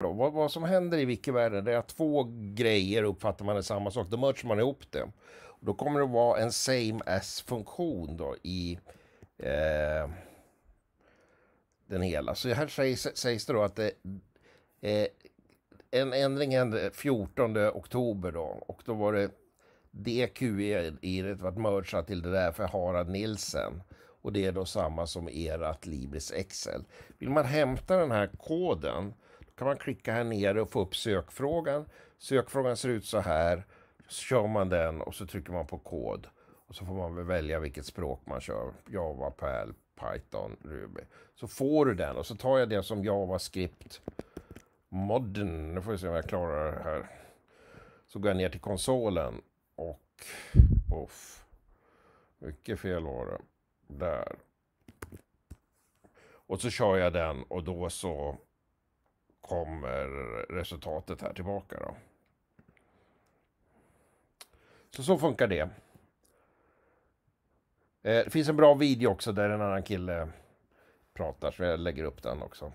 Då, vad, vad, som händer i Wikivärlden är att två grejer uppfattar man är samma sak. Då merger man ihop det. Och då kommer det vara en same as-funktion då i eh, den hela. Så här sägs, sägs det då att det, eh, en ändring hände 14 oktober då och då var det DQE i det vart mergea till det där för Harald Nilsen. Och det är då samma som erat Libris Excel. Vill man hämta den här koden kan man klicka här nere och få upp sökfrågan. Sökfrågan ser ut så här. Så kör man den och så trycker man på kod. Och så får man välja vilket språk man kör. Java, Perl, Python, Ruby. Så får du den och så tar jag det som JavaScript modden. Nu får vi se om jag klarar det här. Så går jag ner till konsolen och poff. Mycket fel var det. Där. Och så kör jag den och då så kommer resultatet här tillbaka. Då. Så så funkar det. Eh, det finns en bra video också där en annan kille pratar, så jag lägger upp den också.